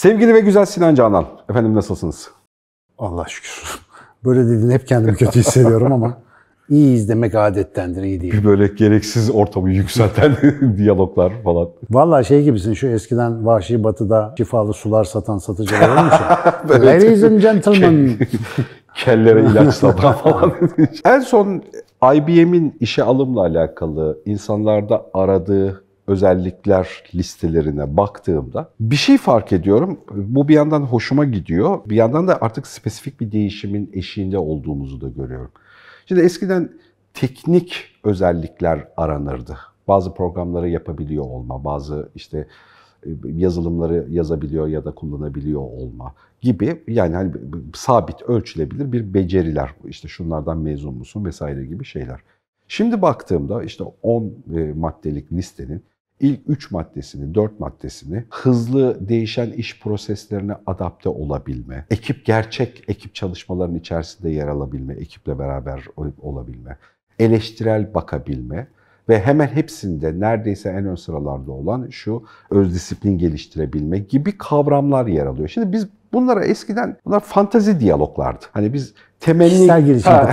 Sevgili ve güzel Sinan Canan, efendim nasılsınız? Allah şükür. Böyle dedin hep kendimi kötü hissediyorum ama iyiyiz demek adettendir, iyi değil. Bir böyle gereksiz ortamı yükselten diyaloglar falan. Valla şey gibisin şu eskiden Vahşi Batı'da şifalı sular satan satıcılar olmuş ya. Ladies and gentlemen. Kellere ilaç satan falan. en son IBM'in işe alımla alakalı insanlarda aradığı özellikler listelerine baktığımda bir şey fark ediyorum. Bu bir yandan hoşuma gidiyor. Bir yandan da artık spesifik bir değişimin eşiğinde olduğumuzu da görüyorum. Şimdi eskiden teknik özellikler aranırdı. Bazı programları yapabiliyor olma, bazı işte e, yazılımları yazabiliyor ya da kullanabiliyor olma gibi yani hani sabit ölçülebilir bir beceriler. işte şunlardan mezun musun vesaire gibi şeyler. Şimdi baktığımda işte 10 e, maddelik listenin ilk 3 maddesini, 4 maddesini hızlı değişen iş proseslerine adapte olabilme, ekip gerçek ekip çalışmaların içerisinde yer alabilme, ekiple beraber olabilme, eleştirel bakabilme ve hemen hepsinde neredeyse en ön sıralarda olan şu öz disiplin geliştirebilme gibi kavramlar yer alıyor. Şimdi biz Bunlara eskiden bunlar fantazi diyaloglardı. Hani biz temenni ha,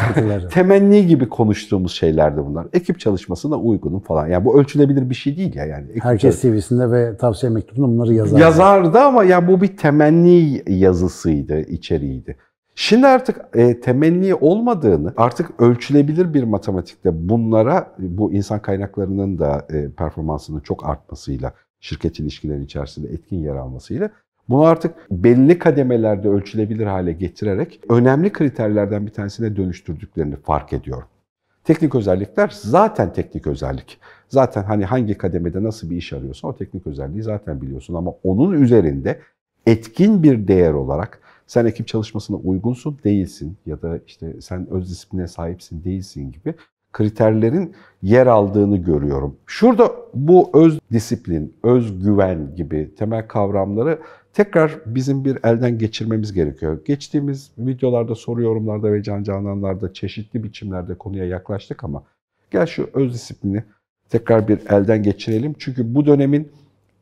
temenni gibi konuştuğumuz şeylerdi bunlar. Ekip çalışmasına uygunum falan. Yani bu ölçülebilir bir şey değil ya yani. Ekip Herkes CV'sinde ve tavsiye mektubunda bunları yazardı. Yazardı ama ya bu bir temenni yazısıydı, içeriğiydi. Şimdi artık e, temenni olmadığını, artık ölçülebilir bir matematikte bunlara bu insan kaynaklarının da e, performansının çok artmasıyla, şirket ilişkileri içerisinde etkin yer almasıyla bunu artık belli kademelerde ölçülebilir hale getirerek önemli kriterlerden bir tanesine dönüştürdüklerini fark ediyorum. Teknik özellikler zaten teknik özellik. Zaten hani hangi kademede nasıl bir iş arıyorsan o teknik özelliği zaten biliyorsun ama onun üzerinde etkin bir değer olarak sen ekip çalışmasına uygunsun değilsin ya da işte sen öz disipline sahipsin değilsin gibi kriterlerin yer aldığını görüyorum. Şurada bu öz disiplin, öz güven gibi temel kavramları tekrar bizim bir elden geçirmemiz gerekiyor. Geçtiğimiz videolarda, soru yorumlarda ve can cananlarda çeşitli biçimlerde konuya yaklaştık ama gel şu öz disiplini tekrar bir elden geçirelim. Çünkü bu dönemin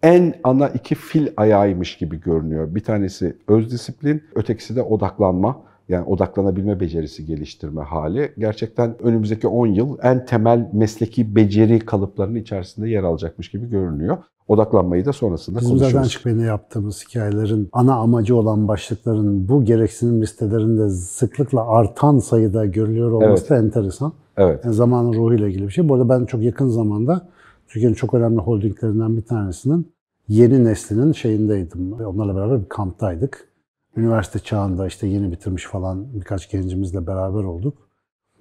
en ana iki fil ayağıymış gibi görünüyor. Bir tanesi öz disiplin, ötekisi de odaklanma yani odaklanabilme becerisi geliştirme hali gerçekten önümüzdeki 10 yıl en temel mesleki beceri kalıplarının içerisinde yer alacakmış gibi görünüyor. Odaklanmayı da sonrasında Bizim konuşuruz. Bizim zaten çıkmayı yaptığımız hikayelerin ana amacı olan başlıkların bu gereksinim listelerinde sıklıkla artan sayıda görülüyor olması evet. da enteresan. Evet. Yani zamanın ruhuyla ilgili bir şey. Bu arada ben çok yakın zamanda Türkiye'nin çok önemli holdinglerinden bir tanesinin yeni neslinin şeyindeydim. Onlarla beraber bir kamptaydık üniversite çağında işte yeni bitirmiş falan birkaç gencimizle beraber olduk.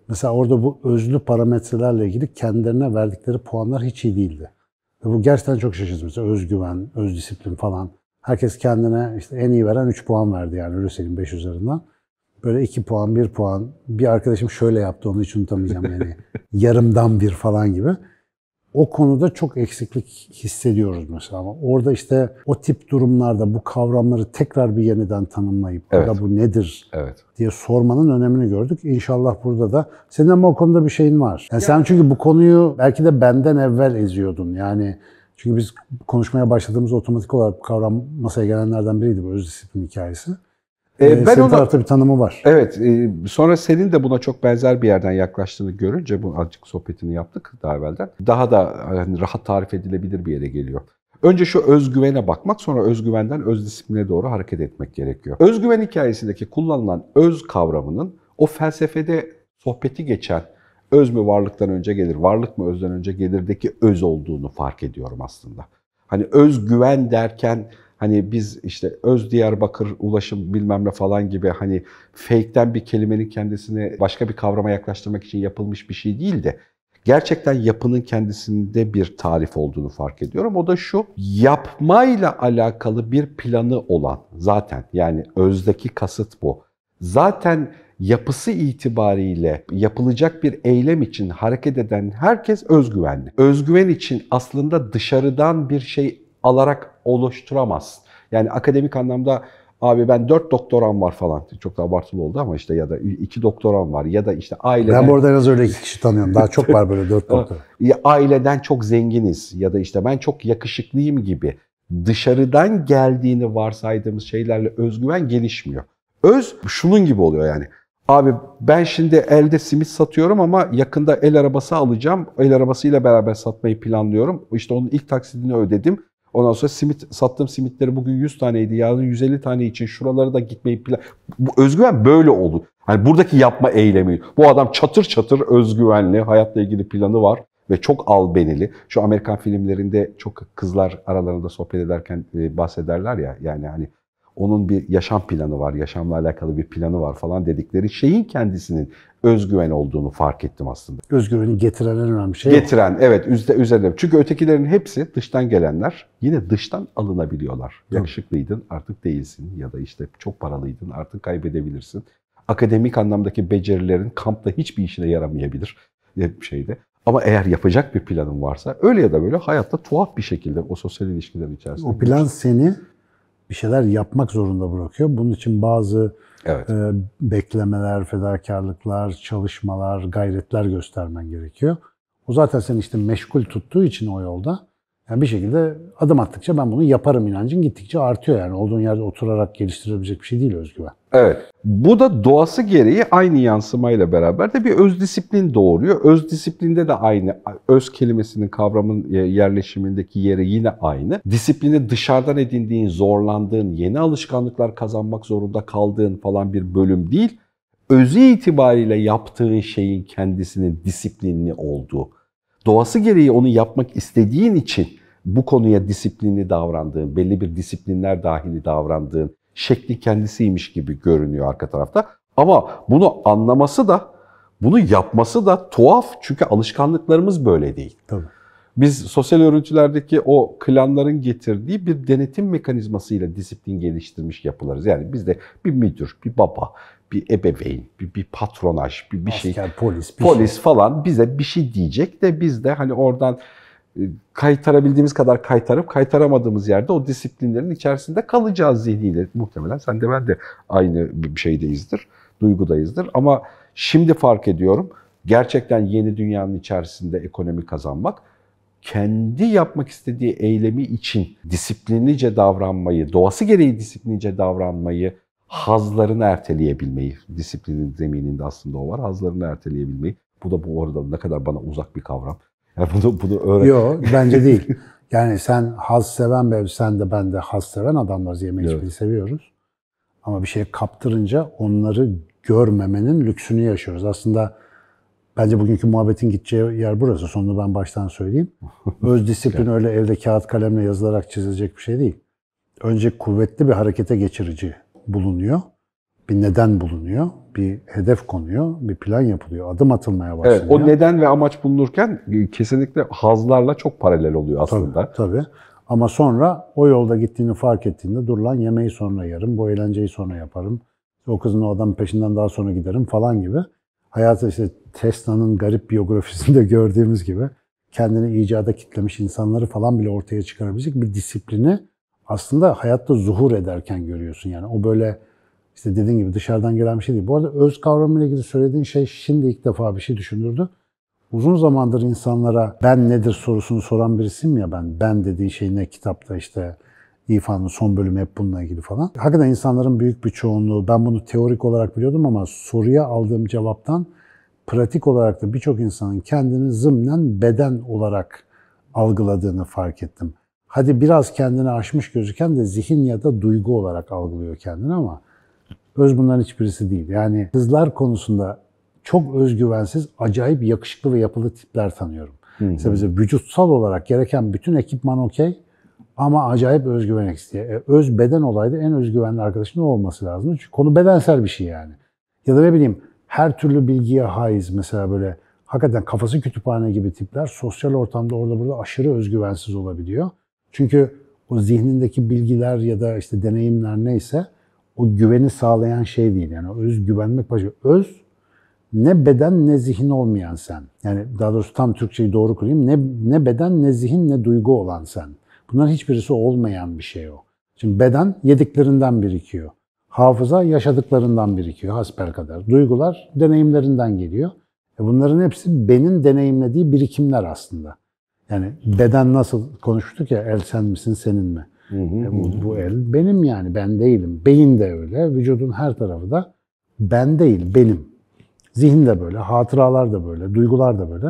Mesela orada bu özlü parametrelerle ilgili kendilerine verdikleri puanlar hiç iyi değildi. Ve bu gerçekten çok şaşırtıcı. Mesela özgüven, öz disiplin falan. Herkes kendine işte en iyi veren 3 puan verdi yani öyle söyleyeyim 5 üzerinden. Böyle 2 puan, 1 puan. Bir arkadaşım şöyle yaptı onu hiç unutamayacağım yani. yarımdan bir falan gibi. O konuda çok eksiklik hissediyoruz mesela. Orada işte o tip durumlarda bu kavramları tekrar bir yeniden tanımlayıp evet. da bu nedir evet. diye sormanın önemini gördük. İnşallah burada da senin ama o konuda bir şeyin var. Yani ya. sen çünkü bu konuyu belki de benden evvel eziyordun. Yani çünkü biz konuşmaya başladığımız otomatik olarak bu kavram masaya gelenlerden biriydi bu öz disiplin hikayesi. E, ee, ben senin ona, bir tanımı var. Evet. E, sonra senin de buna çok benzer bir yerden yaklaştığını görünce bu azıcık sohbetini yaptık daha evvelden. Daha da yani rahat tarif edilebilir bir yere geliyor. Önce şu özgüvene bakmak, sonra özgüvenden öz disipline doğru hareket etmek gerekiyor. Özgüven hikayesindeki kullanılan öz kavramının o felsefede sohbeti geçen öz mü varlıktan önce gelir, varlık mı özden önce gelirdeki öz olduğunu fark ediyorum aslında. Hani özgüven derken hani biz işte öz Diyarbakır ulaşım bilmem ne falan gibi hani fake'ten bir kelimenin kendisini başka bir kavrama yaklaştırmak için yapılmış bir şey değil de gerçekten yapının kendisinde bir tarif olduğunu fark ediyorum. O da şu, yapmayla alakalı bir planı olan zaten yani özdeki kasıt bu. Zaten yapısı itibariyle yapılacak bir eylem için hareket eden herkes özgüvenli. Özgüven için aslında dışarıdan bir şey alarak oluşturamaz. Yani akademik anlamda abi ben dört doktoram var falan. Çok da abartılı oldu ama işte ya da iki doktoram var ya da işte aileden... Ben burada en az öyle iki kişi tanıyorum. Daha çok var böyle dört doktor. aileden çok zenginiz ya da işte ben çok yakışıklıyım gibi dışarıdan geldiğini varsaydığımız şeylerle özgüven gelişmiyor. Öz şunun gibi oluyor yani. Abi ben şimdi elde simit satıyorum ama yakında el arabası alacağım. El arabasıyla beraber satmayı planlıyorum. İşte onun ilk taksidini ödedim. Ondan sonra simit sattığım simitleri bugün 100 taneydi. Yarın 150 tane için şuralara da gitmeyi plan... Bu özgüven böyle oldu. Hani buradaki yapma eylemi. Bu adam çatır çatır özgüvenli, hayatla ilgili planı var ve çok albenili. Şu Amerikan filmlerinde çok kızlar aralarında sohbet ederken e, bahsederler ya yani hani onun bir yaşam planı var, yaşamla alakalı bir planı var falan dedikleri şeyin kendisinin özgüven olduğunu fark ettim aslında. Özgüveni getiren en önemli şey. Getiren, evet üzerinde. Çünkü ötekilerin hepsi dıştan gelenler yine dıştan alınabiliyorlar. Yakışıklıydın artık değilsin ya da işte çok paralıydın artık kaybedebilirsin. Akademik anlamdaki becerilerin kampta hiçbir işine yaramayabilir e, şeyde. Ama eğer yapacak bir planın varsa öyle ya da böyle hayatta tuhaf bir şekilde o sosyal ilişkilerin içerisinde. O plan seni bir şeyler yapmak zorunda bırakıyor. Bunun için bazı evet. e, beklemeler, fedakarlıklar, çalışmalar, gayretler göstermen gerekiyor. O zaten seni işte meşgul tuttuğu için o yolda yani bir şekilde adım attıkça ben bunu yaparım inancın gittikçe artıyor yani. Olduğun yerde oturarak geliştirebilecek bir şey değil özgüven. Evet. Bu da doğası gereği aynı yansımayla beraber de bir öz disiplin doğuruyor. Öz disiplinde de aynı. Öz kelimesinin kavramın yerleşimindeki yeri yine aynı. Disiplini dışarıdan edindiğin, zorlandığın, yeni alışkanlıklar kazanmak zorunda kaldığın falan bir bölüm değil. Özü itibariyle yaptığın şeyin kendisinin disiplinli olduğu doğası gereği onu yapmak istediğin için bu konuya disiplinli davrandığın, belli bir disiplinler dahili davrandığın şekli kendisiymiş gibi görünüyor arka tarafta. Ama bunu anlaması da, bunu yapması da tuhaf çünkü alışkanlıklarımız böyle değil. Tabii. Biz sosyal örüntülerdeki o klanların getirdiği bir denetim mekanizmasıyla disiplin geliştirmiş yapılarız. Yani bizde bir müdür, bir baba, bir ebeveyn, bir, bir patronaj, bir, bir şey. Asker, şey. polis. Bir polis şey. falan bize bir şey diyecek de biz de hani oradan e, kaytarabildiğimiz kadar kaytarıp kaytaramadığımız yerde o disiplinlerin içerisinde kalacağız zihniyle. Muhtemelen sen de ben de aynı bir şeydeyizdir, duygudayızdır. Ama şimdi fark ediyorum gerçekten yeni dünyanın içerisinde ekonomi kazanmak kendi yapmak istediği eylemi için disiplinlice davranmayı, doğası gereği disiplinlice davranmayı hazlarını erteleyebilmeyi, disiplinin zemininde aslında o var, hazlarını erteleyebilmeyi. Bu da bu arada ne kadar bana uzak bir kavram. Yani bunu, bunu öğren. Yok bence değil. Yani sen haz seven ve sen de ben de haz seven adamlarız. Yemek evet. seviyoruz. Ama bir şeye kaptırınca onları görmemenin lüksünü yaşıyoruz. Aslında bence bugünkü muhabbetin gideceği yer burası. Sonunu ben baştan söyleyeyim. Öz disiplin öyle evde kağıt kalemle yazılarak çizilecek bir şey değil. Önce kuvvetli bir harekete geçirici bulunuyor. Bir neden bulunuyor, bir hedef konuyor, bir plan yapılıyor, adım atılmaya başlıyor Evet, o neden ve amaç bulunurken e, kesinlikle hazlarla çok paralel oluyor aslında. Tabii, tabii. Ama sonra o yolda gittiğini fark ettiğinde dur lan yemeği sonra yarım, bu eğlenceyi sonra yaparım, o kızın o adamın peşinden daha sonra giderim falan gibi. Hayatı işte Tesla'nın garip biyografisinde gördüğümüz gibi kendini icada kitlemiş insanları falan bile ortaya çıkarabilecek bir disiplini aslında hayatta zuhur ederken görüyorsun. Yani o böyle işte dediğin gibi dışarıdan gelen bir şey değil. Bu arada öz kavramıyla ilgili söylediğin şey şimdi ilk defa bir şey düşünürdü. Uzun zamandır insanlara ben nedir sorusunu soran birisiyim ya ben. Ben dediğin şey ne kitapta işte İfa'nın son bölümü hep bununla ilgili falan. Hakikaten insanların büyük bir çoğunluğu ben bunu teorik olarak biliyordum ama soruya aldığım cevaptan pratik olarak da birçok insanın kendini zımnen beden olarak algıladığını fark ettim hadi biraz kendini aşmış gözüken de zihin ya da duygu olarak algılıyor kendini ama öz bunların hiçbirisi değil. Yani kızlar konusunda çok özgüvensiz, acayip yakışıklı ve yapılı tipler tanıyorum. Mesela bize vücutsal olarak gereken bütün ekipman okey ama acayip özgüven eksikliği. E, öz beden olayda en özgüvenli arkadaşın o olması lazım. Çünkü konu bedensel bir şey yani. Ya da ne bileyim her türlü bilgiye haiz mesela böyle hakikaten kafası kütüphane gibi tipler sosyal ortamda orada burada aşırı özgüvensiz olabiliyor. Çünkü o zihnindeki bilgiler ya da işte deneyimler neyse o güveni sağlayan şey değil. Yani öz güvenmek başka. Öz ne beden ne zihin olmayan sen. Yani daha doğrusu tam Türkçeyi doğru kurayım. Ne, ne beden ne zihin ne duygu olan sen. Bunların hiçbirisi olmayan bir şey o. Şimdi beden yediklerinden birikiyor. Hafıza yaşadıklarından birikiyor hasper kadar. Duygular deneyimlerinden geliyor. E bunların hepsi benim deneyimlediği birikimler aslında. Yani beden nasıl konuştuk ya el sen misin senin mi? Hı hı, e, bu, bu el benim yani ben değilim. Beyin de öyle. Vücudun her tarafı da ben değil benim. Zihin de böyle, hatıralar da böyle, duygular da böyle.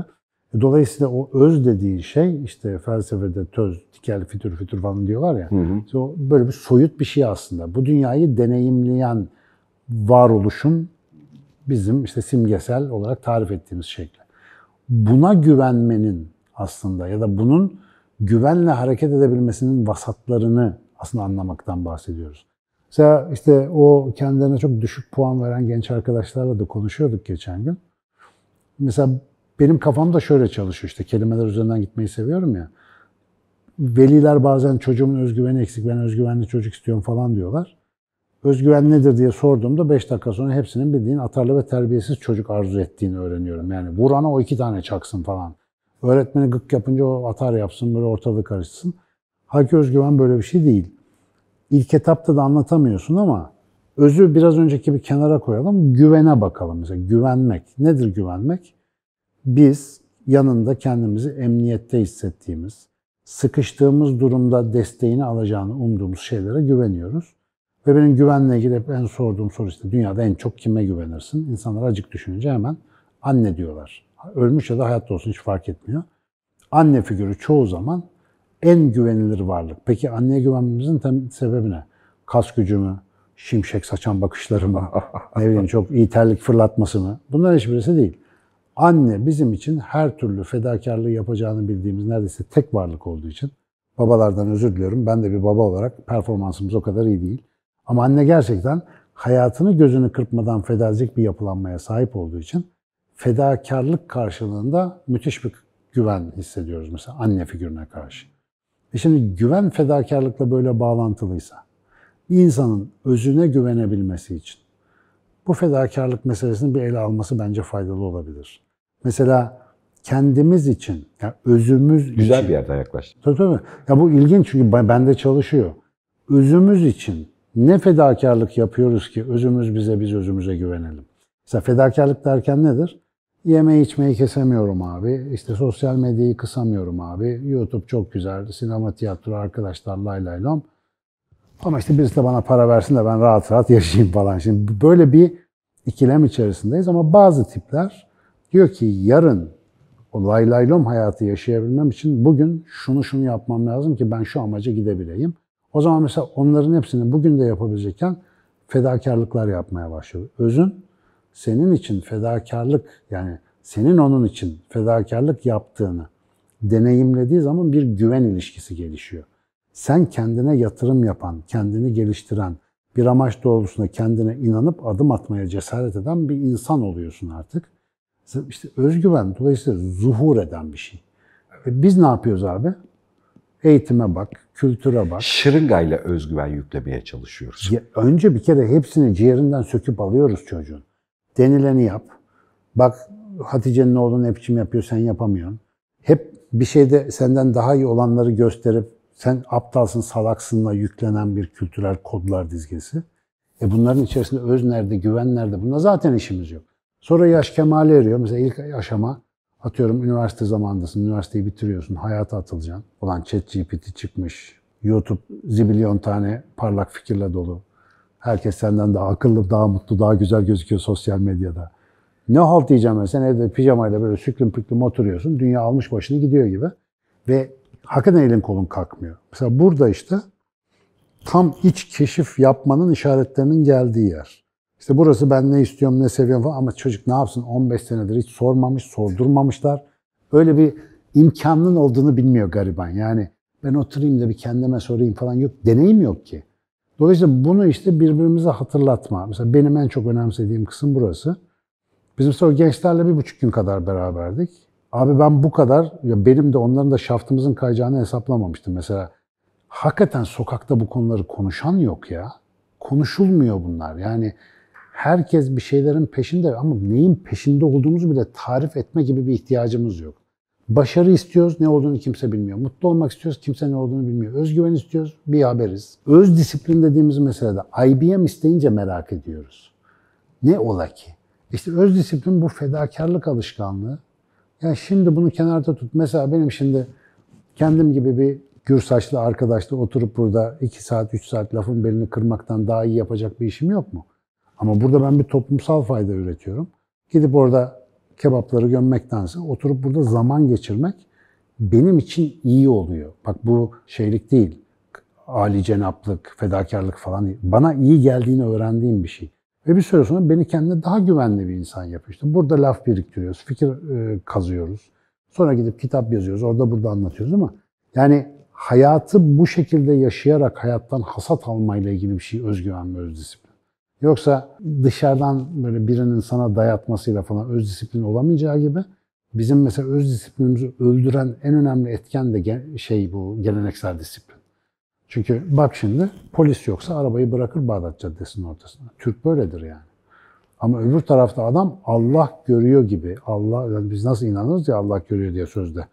E, dolayısıyla o öz dediği şey işte felsefede töz, tikel, fitür, fitür falan diyorlar ya. Hı hı. İşte o böyle bir soyut bir şey aslında. Bu dünyayı deneyimleyen varoluşun bizim işte simgesel olarak tarif ettiğimiz şekli. Buna güvenmenin aslında ya da bunun güvenle hareket edebilmesinin vasatlarını aslında anlamaktan bahsediyoruz. Mesela işte o kendilerine çok düşük puan veren genç arkadaşlarla da konuşuyorduk geçen gün. Mesela benim kafam da şöyle çalışıyor işte kelimeler üzerinden gitmeyi seviyorum ya. Veliler bazen çocuğumun özgüveni eksik, ben özgüvenli çocuk istiyorum falan diyorlar. Özgüven nedir diye sorduğumda 5 dakika sonra hepsinin bildiğin atarlı ve terbiyesiz çocuk arzu ettiğini öğreniyorum. Yani vurana o iki tane çaksın falan Öğretmeni gık yapınca o atar yapsın, böyle ortalığı karışsın. Halbuki özgüven böyle bir şey değil. İlk etapta da anlatamıyorsun ama özü biraz önceki bir kenara koyalım. Güvene bakalım mesela. Güvenmek. Nedir güvenmek? Biz yanında kendimizi emniyette hissettiğimiz, sıkıştığımız durumda desteğini alacağını umduğumuz şeylere güveniyoruz. Ve benim güvenle ilgili hep en sorduğum soru işte dünyada en çok kime güvenirsin? İnsanlar acık düşününce hemen anne diyorlar. Ölmüş ya da hayatta olsun hiç fark etmiyor. Anne figürü çoğu zaman en güvenilir varlık. Peki anneye güvenmemizin tam sebebi ne? Kas gücü mü? Şimşek saçan bakışları mı? ne bileyim çok iyi terlik fırlatması mı? Bunlar hiçbirisi değil. Anne bizim için her türlü fedakarlığı yapacağını bildiğimiz neredeyse tek varlık olduğu için babalardan özür diliyorum. Ben de bir baba olarak performansımız o kadar iyi değil. Ama anne gerçekten hayatını gözünü kırpmadan fedazilik bir yapılanmaya sahip olduğu için fedakarlık karşılığında müthiş bir güven hissediyoruz mesela anne figürüne karşı. E şimdi güven fedakarlıkla böyle bağlantılıysa, bir insanın özüne güvenebilmesi için bu fedakarlık meselesini bir ele alması bence faydalı olabilir. Mesela kendimiz için, yani özümüz Güzel için, bir yerden yaklaştın. Tabii tabii. Ya bu ilginç çünkü bende çalışıyor. Özümüz için ne fedakarlık yapıyoruz ki özümüz bize, biz özümüze güvenelim. Mesela fedakarlık derken nedir? Yeme içmeyi kesemiyorum abi. İşte sosyal medyayı kısamıyorum abi. YouTube çok güzel. Sinema, tiyatro, arkadaşlar lay lay lom. Ama işte birisi de bana para versin de ben rahat rahat yaşayayım falan. Şimdi böyle bir ikilem içerisindeyiz ama bazı tipler diyor ki yarın o lay lay lom hayatı yaşayabilmem için bugün şunu şunu yapmam lazım ki ben şu amaca gidebileyim. O zaman mesela onların hepsini bugün de yapabilecekken fedakarlıklar yapmaya başlıyor. Özün senin için fedakarlık yani senin onun için fedakarlık yaptığını deneyimlediği zaman bir güven ilişkisi gelişiyor. Sen kendine yatırım yapan, kendini geliştiren, bir amaç doğrultusunda kendine inanıp adım atmaya cesaret eden bir insan oluyorsun artık. İşte özgüven dolayısıyla zuhur eden bir şey. E biz ne yapıyoruz abi? Eğitime bak, kültüre bak. Şırıngayla özgüven yüklemeye çalışıyoruz. Ya önce bir kere hepsini ciğerinden söküp alıyoruz çocuğun. Denileni yap. Bak Hatice'nin oğlu ne biçim yapıyor sen yapamıyorsun. Hep bir şeyde senden daha iyi olanları gösterip sen aptalsın salaksınla yüklenen bir kültürel kodlar dizgesi. E bunların içerisinde öz nerede, güven nerede? Bunda zaten işimiz yok. Sonra yaş kemale eriyor. Mesela ilk aşama atıyorum üniversite zamandasın, üniversiteyi bitiriyorsun, hayata atılacaksın. Olan chat GPT çıkmış, YouTube zibilyon tane parlak fikirle dolu. Herkes senden daha akıllı, daha mutlu, daha güzel gözüküyor sosyal medyada. Ne halt diyeceğim ben? Sen evde pijamayla böyle süklüm püklüm oturuyorsun. Dünya almış başını gidiyor gibi. Ve hakikaten elin kolun kalkmıyor. Mesela burada işte tam iç keşif yapmanın işaretlerinin geldiği yer. İşte burası ben ne istiyorum, ne seviyorum falan. ama çocuk ne yapsın 15 senedir hiç sormamış, sordurmamışlar. Öyle bir imkanının olduğunu bilmiyor gariban. Yani ben oturayım da bir kendime sorayım falan yok. Deneyim yok ki. Dolayısıyla bunu işte birbirimize hatırlatma. Mesela benim en çok önemsediğim kısım burası. Biz mesela gençlerle bir buçuk gün kadar beraberdik. Abi ben bu kadar, ya benim de onların da şaftımızın kayacağını hesaplamamıştım. Mesela hakikaten sokakta bu konuları konuşan yok ya. Konuşulmuyor bunlar. Yani herkes bir şeylerin peşinde ama neyin peşinde olduğumuzu bile tarif etme gibi bir ihtiyacımız yok. Başarı istiyoruz, ne olduğunu kimse bilmiyor. Mutlu olmak istiyoruz, kimse ne olduğunu bilmiyor. Özgüven istiyoruz, bir haberiz. Öz disiplin dediğimiz meselede IBM isteyince merak ediyoruz. Ne ola ki? İşte öz disiplin bu fedakarlık alışkanlığı. Yani şimdi bunu kenarda tut. Mesela benim şimdi kendim gibi bir gür saçlı arkadaşla oturup burada 2 saat, 3 saat lafın belini kırmaktan daha iyi yapacak bir işim yok mu? Ama burada ben bir toplumsal fayda üretiyorum. Gidip orada kebapları gömmektense oturup burada zaman geçirmek benim için iyi oluyor. Bak bu şeylik değil. Ali cenaplık, fedakarlık falan değil. Bana iyi geldiğini öğrendiğim bir şey. Ve bir süre sonra beni kendine daha güvenli bir insan yapıyor. İşte burada laf biriktiriyoruz, fikir e, kazıyoruz. Sonra gidip kitap yazıyoruz, orada burada anlatıyoruz ama yani hayatı bu şekilde yaşayarak hayattan hasat almayla ilgili bir şey özgüven ve özdisiplin. Yoksa dışarıdan böyle birinin sana dayatmasıyla falan öz disiplin olamayacağı gibi bizim mesela öz disiplinimizi öldüren en önemli etken de şey bu geleneksel disiplin. Çünkü bak şimdi polis yoksa arabayı bırakır Bağdat Caddesi'nin ortasına. Türk böyledir yani. Ama öbür tarafta adam Allah görüyor gibi. Allah yani biz nasıl inanırız ya Allah görüyor diye sözde.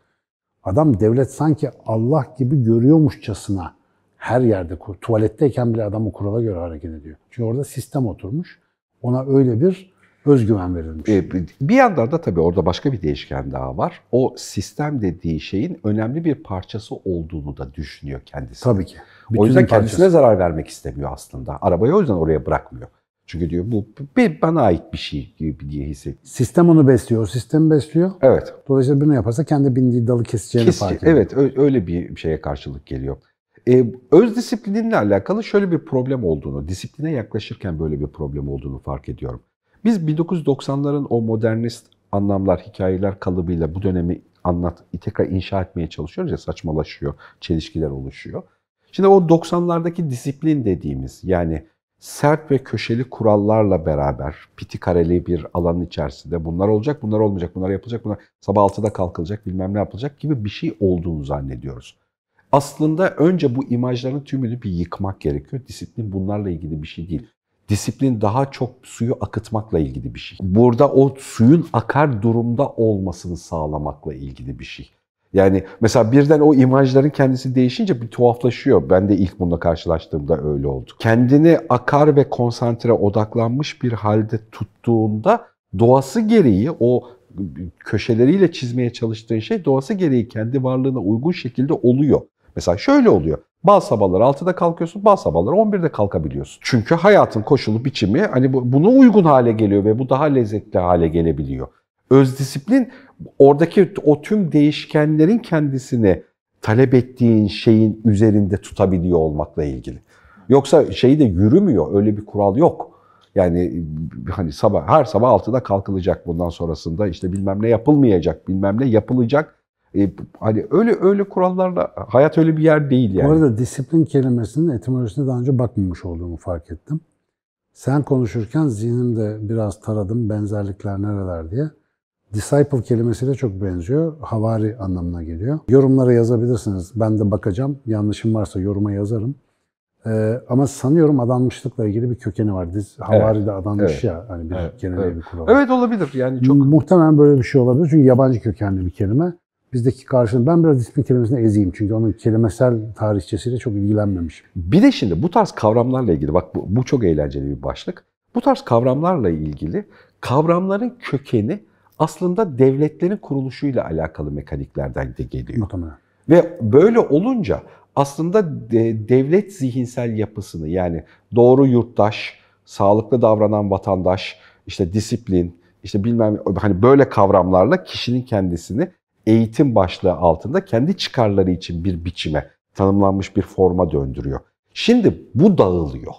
Adam devlet sanki Allah gibi görüyormuşçasına her yerde, tuvaletteyken bile o kurala göre hareket ediyor. Çünkü orada sistem oturmuş. Ona öyle bir özgüven verilmiş. E, bir yandan da tabii orada başka bir değişken daha var. O sistem dediği şeyin önemli bir parçası olduğunu da düşünüyor kendisi. Tabii ki. Bütün o yüzden kendisine parçası. zarar vermek istemiyor aslında. Arabayı o yüzden oraya bırakmıyor. Çünkü diyor bu bana ait bir şey diye hissediyor. Sistem onu besliyor, sistemi besliyor. Evet. Dolayısıyla bunu yaparsa kendi bindiği dalı keseceğini Kesici, fark ediyor. Evet öyle bir şeye karşılık geliyor. Ee, öz disiplininle alakalı şöyle bir problem olduğunu, disipline yaklaşırken böyle bir problem olduğunu fark ediyorum. Biz 1990'ların o modernist anlamlar, hikayeler kalıbıyla bu dönemi anlat, tekrar inşa etmeye çalışıyoruz ya saçmalaşıyor, çelişkiler oluşuyor. Şimdi o 90'lardaki disiplin dediğimiz yani sert ve köşeli kurallarla beraber piti kareli bir alanın içerisinde bunlar olacak, bunlar olmayacak, bunlar yapılacak, bunlar sabah 6'da kalkılacak, bilmem ne yapılacak gibi bir şey olduğunu zannediyoruz. Aslında önce bu imajların tümünü bir yıkmak gerekiyor. Disiplin bunlarla ilgili bir şey değil. Disiplin daha çok suyu akıtmakla ilgili bir şey. Burada o suyun akar durumda olmasını sağlamakla ilgili bir şey. Yani mesela birden o imajların kendisi değişince bir tuhaflaşıyor. Ben de ilk bununla karşılaştığımda öyle oldu. Kendini akar ve konsantre odaklanmış bir halde tuttuğunda doğası gereği o köşeleriyle çizmeye çalıştığın şey doğası gereği kendi varlığına uygun şekilde oluyor. Mesela şöyle oluyor. Bazı sabahlar 6'da kalkıyorsun, bazı sabahlar 11'de kalkabiliyorsun. Çünkü hayatın koşulu biçimi hani bu, buna uygun hale geliyor ve bu daha lezzetli hale gelebiliyor. Öz disiplin oradaki o tüm değişkenlerin kendisini talep ettiğin şeyin üzerinde tutabiliyor olmakla ilgili. Yoksa şey de yürümüyor. Öyle bir kural yok. Yani hani sabah her sabah 6'da kalkılacak bundan sonrasında işte bilmem ne yapılmayacak, bilmem ne yapılacak e, hani öyle öyle kurallarla hayat öyle bir yer değil yani. Bu arada disiplin kelimesinin etimolojisine daha önce bakmamış olduğumu fark ettim. Sen konuşurken zihnimde biraz taradım benzerlikler nereler diye. Disciple kelimesiyle çok benziyor. Havari anlamına geliyor. Yorumlara yazabilirsiniz. Ben de bakacağım. Yanlışım varsa yoruma yazarım. Ee, ama sanıyorum adanmışlıkla ilgili bir kökeni var. Diz, havari evet. de adanmış evet. ya. Hani bir evet. geleneğe evet. bir kural. Evet olabilir. Yani çok... Muhtemelen böyle bir şey olabilir. Çünkü yabancı kökenli bir kelime bizdeki karşılığı. Ben biraz disiplin kelimesini eziyim çünkü onun kelimesel tarihçesiyle çok ilgilenmemiş. Bir de şimdi bu tarz kavramlarla ilgili bak bu, bu çok eğlenceli bir başlık. Bu tarz kavramlarla ilgili kavramların kökeni aslında devletlerin kuruluşuyla alakalı mekaniklerden de geliyor. Muhtemelen. Ve böyle olunca aslında de, devlet zihinsel yapısını yani doğru yurttaş, sağlıklı davranan vatandaş, işte disiplin, işte bilmem hani böyle kavramlarla kişinin kendisini eğitim başlığı altında kendi çıkarları için bir biçime, tanımlanmış bir forma döndürüyor. Şimdi bu dağılıyor.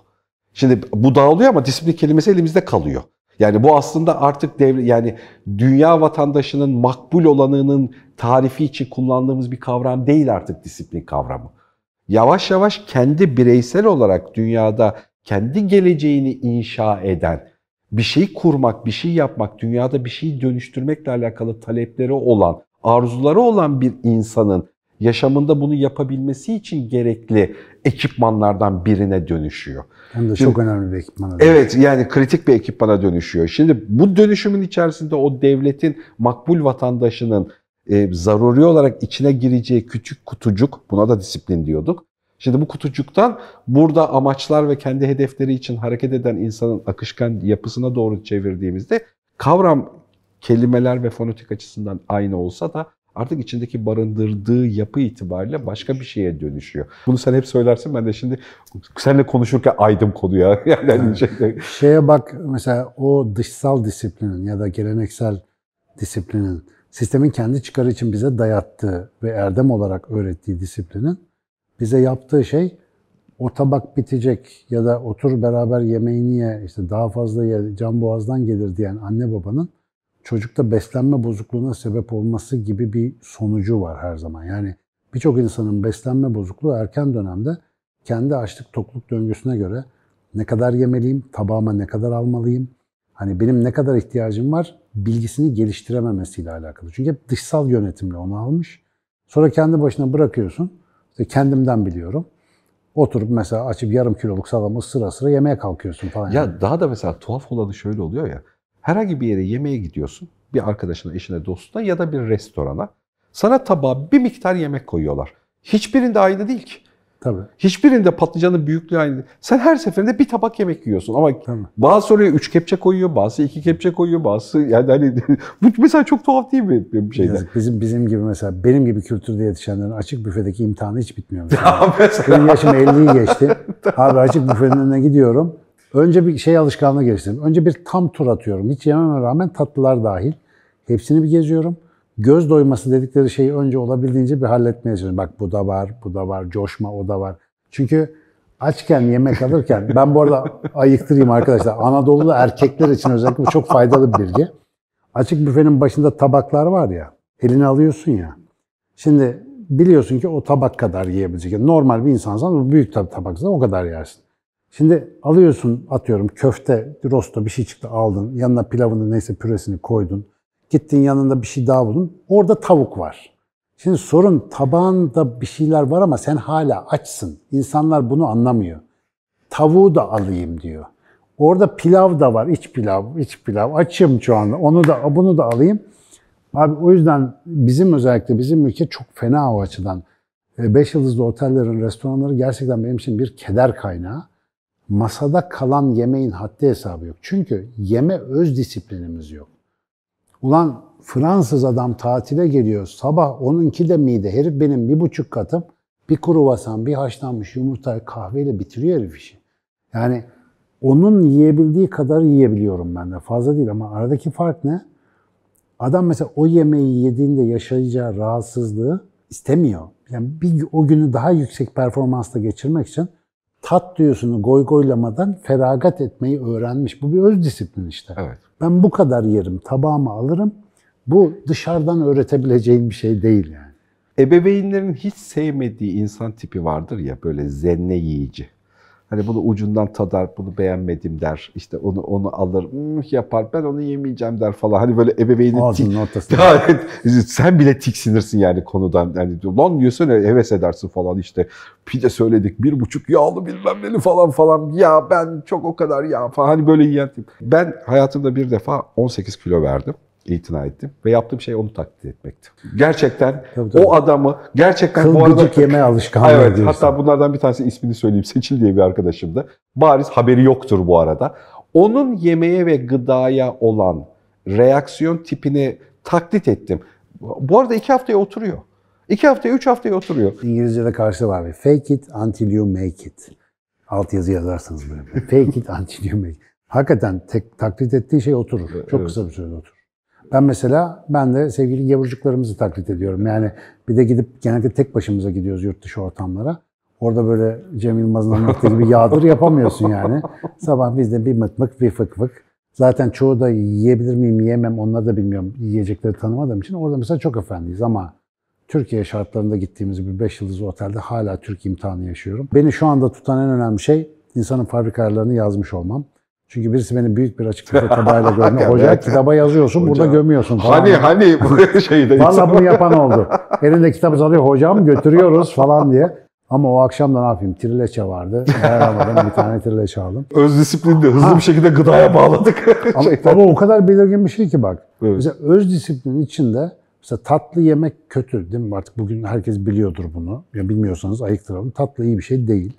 Şimdi bu dağılıyor ama disiplin kelimesi elimizde kalıyor. Yani bu aslında artık devre, yani dünya vatandaşının makbul olanının tarifi için kullandığımız bir kavram değil artık disiplin kavramı. Yavaş yavaş kendi bireysel olarak dünyada kendi geleceğini inşa eden, bir şey kurmak, bir şey yapmak, dünyada bir şey dönüştürmekle alakalı talepleri olan arzuları olan bir insanın yaşamında bunu yapabilmesi için gerekli ekipmanlardan birine dönüşüyor. Hem de çok önemli bir ekipmana dönüşüyor. Evet yani kritik bir ekipmana dönüşüyor. Şimdi bu dönüşümün içerisinde o devletin makbul vatandaşının e, zaruri olarak içine gireceği küçük kutucuk, buna da disiplin diyorduk. Şimdi bu kutucuktan burada amaçlar ve kendi hedefleri için hareket eden insanın akışkan yapısına doğru çevirdiğimizde kavram kelimeler ve fonetik açısından aynı olsa da artık içindeki barındırdığı yapı itibariyle başka bir şeye dönüşüyor. Bunu sen hep söylersin ben de şimdi seninle konuşurken aydım konuya. Yani yani, şeyde... Şeye bak mesela o dışsal disiplinin ya da geleneksel disiplinin sistemin kendi çıkarı için bize dayattığı ve erdem olarak öğrettiği disiplinin bize yaptığı şey o tabak bitecek ya da otur beraber yemeğini ye işte daha fazla ye can boğazdan gelir diyen anne babanın çocukta beslenme bozukluğuna sebep olması gibi bir sonucu var her zaman. Yani birçok insanın beslenme bozukluğu erken dönemde kendi açlık tokluk döngüsüne göre ne kadar yemeliyim, tabağıma ne kadar almalıyım, hani benim ne kadar ihtiyacım var bilgisini geliştirememesiyle alakalı. Çünkü hep dışsal yönetimle onu almış. Sonra kendi başına bırakıyorsun. İşte kendimden biliyorum. Oturup mesela açıp yarım kiloluk salamı sıra sıra yemeye kalkıyorsun falan. Ya yani. daha da mesela tuhaf olanı şöyle oluyor ya. Herhangi bir yere yemeğe gidiyorsun. Bir arkadaşına, eşine, dostuna ya da bir restorana. Sana tabağa bir miktar yemek koyuyorlar. Hiçbirinde aynı değil ki. Tabii. Hiçbirinde patlıcanın büyüklüğü aynı değil. Sen her seferinde bir tabak yemek yiyorsun ama Tabii. bazı oraya üç kepçe koyuyor, bazı iki kepçe koyuyor, bazı yani hani bu mesela çok tuhaf değil mi bir şeyde? Yazık. Bizim bizim gibi mesela benim gibi kültürde yetişenlerin açık büfedeki imtihanı hiç bitmiyor. Mesela. mesela. Benim yaşım 50'yi geçti. Abi açık büfenin önüne gidiyorum. Önce bir şey alışkanlığı geliştirdim. Önce bir tam tur atıyorum. Hiç yememe rağmen tatlılar dahil. Hepsini bir geziyorum. Göz doyması dedikleri şeyi önce olabildiğince bir halletmeye çalışıyorum. Bak bu da var, bu da var, coşma o da var. Çünkü açken yemek alırken, ben bu arada ayıktırayım arkadaşlar. Anadolu'da erkekler için özellikle bu çok faydalı bir bilgi. Açık büfenin başında tabaklar var ya, elini alıyorsun ya. Şimdi biliyorsun ki o tabak kadar yiyebilecek. normal bir insansan büyük tabaksa o kadar yersin. Şimdi alıyorsun atıyorum köfte, rosto bir şey çıktı aldın. Yanına pilavını neyse püresini koydun. Gittin yanında bir şey daha buldun. Orada tavuk var. Şimdi sorun tabağında bir şeyler var ama sen hala açsın. İnsanlar bunu anlamıyor. Tavuğu da alayım diyor. Orada pilav da var. iç pilav, iç pilav. Açım şu anda. Onu da bunu da alayım. Abi o yüzden bizim özellikle bizim ülke çok fena o açıdan. Ee, beş yıldızlı otellerin, restoranları gerçekten benim için bir keder kaynağı masada kalan yemeğin haddi hesabı yok. Çünkü yeme öz disiplinimiz yok. Ulan Fransız adam tatile geliyor. Sabah onunki de mide. Herif benim bir buçuk katım. Bir kruvasan, bir haşlanmış yumurta, kahveyle bitiriyor herif işi. Yani onun yiyebildiği kadar yiyebiliyorum ben de. Fazla değil ama aradaki fark ne? Adam mesela o yemeği yediğinde yaşayacağı rahatsızlığı istemiyor. Yani bir, o günü daha yüksek performansla geçirmek için tat duyusunu goygoylamadan feragat etmeyi öğrenmiş. Bu bir öz disiplin işte. Evet. Ben bu kadar yerim, tabağıma alırım. Bu dışarıdan öğretebileceğin bir şey değil yani. Ebeveynlerin hiç sevmediği insan tipi vardır ya böyle zenne yiyici. Hani bunu ucundan tadar, bunu beğenmedim der. İşte onu onu alır, hmm, yapar. Ben onu yemeyeceğim der falan. Hani böyle ebeveynin Ağzının ortasında. sen bile tiksinirsin yani konudan. Yani lan yesene heves edersin falan işte. Pide söyledik bir buçuk yağlı bilmem neli falan falan. Ya ben çok o kadar yağ falan. Hani böyle yiyen Ben hayatımda bir defa 18 kilo verdim itina ettim ve yaptığım şey onu taklit etmekti. Gerçekten tabii, tabii. o adamı gerçekten Kıl bu arada yeme alışkanlığı. Evet, diyorsun. hatta bunlardan bir tanesi ismini söyleyeyim. Seçil diye bir arkadaşım da. Bariz haberi yoktur bu arada. Onun yemeğe ve gıdaya olan reaksiyon tipini taklit ettim. Bu arada iki haftaya oturuyor. İki haftaya, üç haftaya oturuyor. İngilizce'de karşılığı var. Fake it until you make it. Alt yazı yazarsanız böyle. Fake it until you make it. Hakikaten tek, taklit ettiği şey oturur. Çok evet. kısa bir sürede oturur. Ben mesela ben de sevgili yavrucuklarımızı taklit ediyorum. Yani bir de gidip genelde tek başımıza gidiyoruz yurt dışı ortamlara. Orada böyle Cem Yılmaz'ın anlattığı gibi yağdır yapamıyorsun yani. Sabah bizde bir mıt mık bir fık fık. Zaten çoğu da yiyebilir miyim yiyemem onları da bilmiyorum. Yiyecekleri tanımadığım için orada mesela çok efendiyiz ama Türkiye şartlarında gittiğimiz bir 5 yıldızlı otelde hala Türk imtihanı yaşıyorum. Beni şu anda tutan en önemli şey insanın fabrika yazmış olmam. Çünkü birisi beni büyük bir açık büfe tabağıyla görmüyor. Hoca kitaba yazıyorsun Hocam. burada gömüyorsun. Tamam. Hani hani bu şeyde. Valla bunu yapan oldu. Elinde kitabı alıyor hocam götürüyoruz falan diye. Ama o akşam da ne yapayım? Trileçe vardı. Dayanamadım. bir tane trileçe aldım. Öz disiplin de hızlı ha. bir şekilde gıdaya bağladık. ama, ama o kadar belirgin bir şey ki bak. Evet. Mesela öz disiplinin içinde mesela tatlı yemek kötü değil mi? Artık bugün herkes biliyordur bunu. Ya bilmiyorsanız ayıktıralım. Tatlı iyi bir şey değil.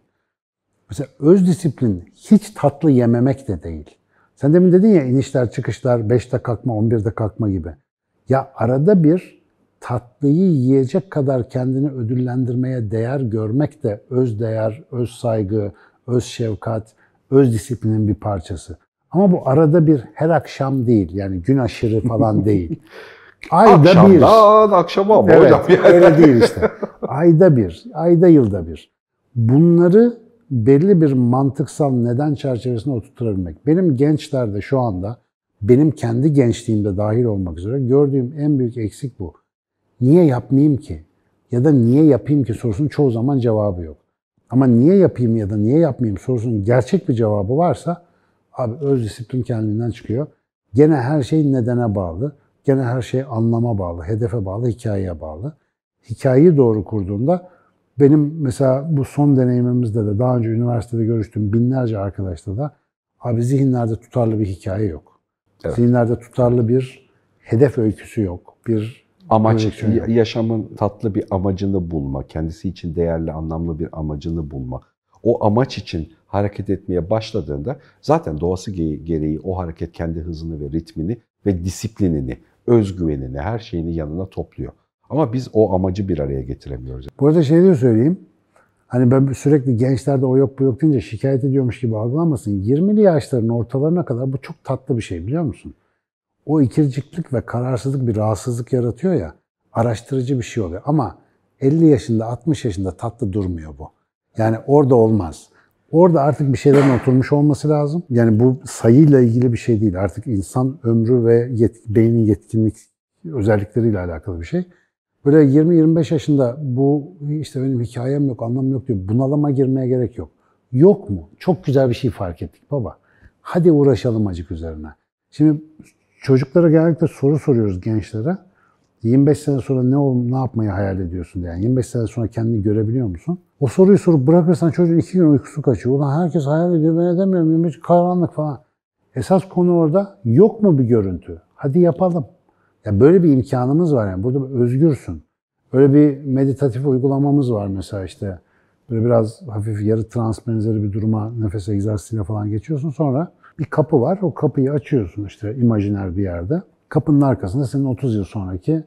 Mesela öz disiplin hiç tatlı yememek de değil. Sen demin dedin ya inişler çıkışlar 5'te kalkma 11'de kalkma gibi. Ya arada bir tatlıyı yiyecek kadar kendini ödüllendirmeye değer görmek de öz değer, öz saygı, öz şefkat, öz disiplinin bir parçası. Ama bu arada bir her akşam değil yani gün aşırı falan değil. Ayda Akşamdan bir. akşama mı evet, hocam? Yani. Öyle değil işte. Ayda bir, ayda yılda bir. Bunları belli bir mantıksal neden çerçevesine oturtabilmek. Benim gençlerde şu anda, benim kendi gençliğimde dahil olmak üzere gördüğüm en büyük eksik bu. Niye yapmayayım ki? Ya da niye yapayım ki sorusunun çoğu zaman cevabı yok. Ama niye yapayım ya da niye yapmayayım sorusunun gerçek bir cevabı varsa abi öz disiplin kendinden çıkıyor. Gene her şey nedene bağlı. Gene her şey anlama bağlı, hedefe bağlı, hikayeye bağlı. Hikayeyi doğru kurduğunda benim mesela bu son deneyimimizde de daha önce üniversitede görüştüğüm binlerce arkadaşta da abi zihinlerde tutarlı bir hikaye yok. Evet. Zihinlerde tutarlı bir hedef öyküsü yok. Bir amaç yok. yaşamın tatlı bir amacını bulma, kendisi için değerli, anlamlı bir amacını bulma. O amaç için hareket etmeye başladığında zaten doğası gereği o hareket kendi hızını ve ritmini ve disiplinini, özgüvenini, her şeyini yanına topluyor. Ama biz o amacı bir araya getiremiyoruz. Bu arada şey de söyleyeyim. Hani ben sürekli gençlerde o yok bu yok deyince şikayet ediyormuş gibi algılanmasın. 20'li yaşların ortalarına kadar bu çok tatlı bir şey biliyor musun? O ikirciklik ve kararsızlık bir rahatsızlık yaratıyor ya. Araştırıcı bir şey oluyor ama 50 yaşında 60 yaşında tatlı durmuyor bu. Yani orada olmaz. Orada artık bir şeylerin oturmuş olması lazım. Yani bu sayıyla ilgili bir şey değil. Artık insan ömrü ve yet, beynin yetkinlik özellikleriyle alakalı bir şey. Böyle 20-25 yaşında bu işte benim hikayem yok, anlam yok diyor. bunalama girmeye gerek yok. Yok mu? Çok güzel bir şey fark ettik baba. Hadi uğraşalım acık üzerine. Şimdi çocuklara genellikle soru soruyoruz gençlere. 25 sene sonra ne ol, ne yapmayı hayal ediyorsun diye. Yani 25 sene sonra kendini görebiliyor musun? O soruyu sorup bırakırsan çocuğun iki gün uykusu kaçıyor. Ulan herkes hayal ediyor ben edemiyorum. 25 karanlık falan. Esas konu orada yok mu bir görüntü? Hadi yapalım. Ya böyle bir imkanımız var yani. Burada özgürsün. Böyle bir meditatif uygulamamız var mesela işte. Böyle biraz hafif yarı trans benzeri bir duruma nefes egzersiziyle falan geçiyorsun. Sonra bir kapı var. O kapıyı açıyorsun işte imajiner bir yerde. Kapının arkasında senin 30 yıl sonraki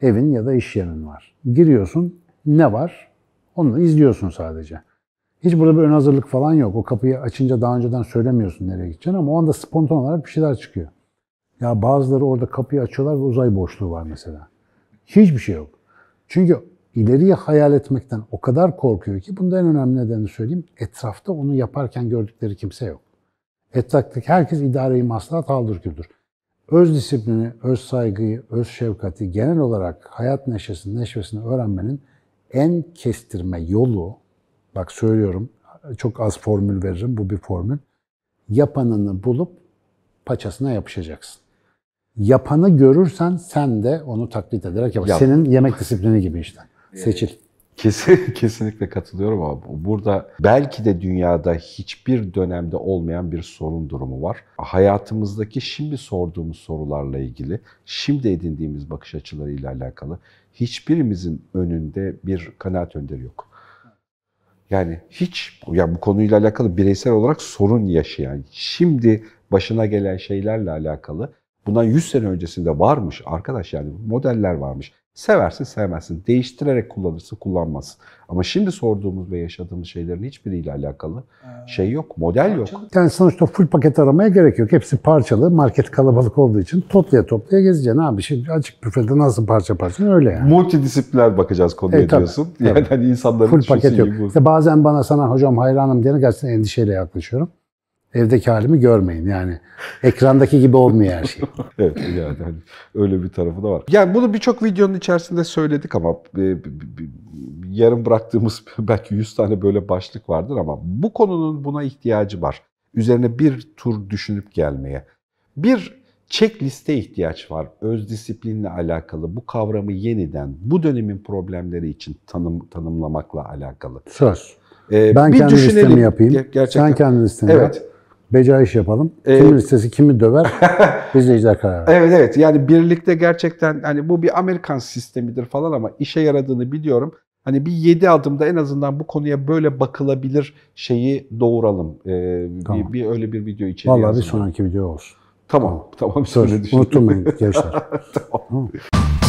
evin ya da iş yerin var. Giriyorsun. Ne var? Onu izliyorsun sadece. Hiç burada bir ön hazırlık falan yok. O kapıyı açınca daha önceden söylemiyorsun nereye gideceğini ama o anda spontan olarak bir şeyler çıkıyor. Ya bazıları orada kapıyı açıyorlar ve uzay boşluğu var mesela. Hiçbir şey yok. Çünkü ileriye hayal etmekten o kadar korkuyor ki bunda en önemli nedenini söyleyeyim. Etrafta onu yaparken gördükleri kimse yok. Etraftaki herkes idareyi maslahat aldır güldür. Öz disiplini, öz saygıyı, öz şefkati genel olarak hayat neşesini, neşvesini öğrenmenin en kestirme yolu, bak söylüyorum çok az formül veririm bu bir formül, yapanını bulup paçasına yapışacaksın yapanı görürsen sen de onu taklit ederek yap. Yap. Senin yemek disiplini gibi işte. Ee, Seçil. Kesin, kesinlikle katılıyorum ama burada belki de dünyada hiçbir dönemde olmayan bir sorun durumu var. Hayatımızdaki şimdi sorduğumuz sorularla ilgili, şimdi edindiğimiz bakış açılarıyla alakalı hiçbirimizin önünde bir kanaat önderi yok. Yani hiç ya bu konuyla alakalı bireysel olarak sorun yaşayan, şimdi başına gelen şeylerle alakalı Bundan 100 sene öncesinde varmış arkadaş yani modeller varmış. Seversin sevmezsin. Değiştirerek kullanırsın kullanmazsın. Ama şimdi sorduğumuz ve yaşadığımız şeylerin hiçbiriyle alakalı ee, şey yok. Model yok. Yani sonuçta full paket aramaya gerek yok. Hepsi parçalı. Market kalabalık olduğu için toplaya toplaya gezeceksin abi. Şimdi açık büfede nasıl parça parça öyle yani. Multidisipliner bakacağız konuya e, tabii, diyorsun. Tabii. Yani hani insanların full paket yok. Gibi. İşte bazen bana sana hocam hayranım diye gerçekten endişeyle yaklaşıyorum. Evdeki halimi görmeyin yani. Ekrandaki gibi olmuyor her şey. evet yani hani öyle bir tarafı da var. Yani bunu birçok videonun içerisinde söyledik ama e, yarım bıraktığımız belki 100 tane böyle başlık vardır ama bu konunun buna ihtiyacı var. Üzerine bir tur düşünüp gelmeye. Bir checkliste ihtiyaç var. Öz disiplinle alakalı bu kavramı yeniden bu dönemin problemleri için tanım, tanımlamakla alakalı. Söz. Ee, ben bir kendi düşünelim. listemi yapayım. Gerçekten. Sen kendi listeni evet. yap beca iş yapalım. Ee, Kimin listesi kimi döver biz izleyiciler karar verir. Evet evet yani birlikte gerçekten hani bu bir Amerikan sistemidir falan ama işe yaradığını biliyorum. Hani bir yedi adımda en azından bu konuya böyle bakılabilir şeyi doğuralım. Ee, tamam. bir, bir öyle bir video içeriye Vallahi yazalım. bir sonraki video olsun. Tamam, tamam. tamam. Söz, unutmayın gençler. tamam. tamam.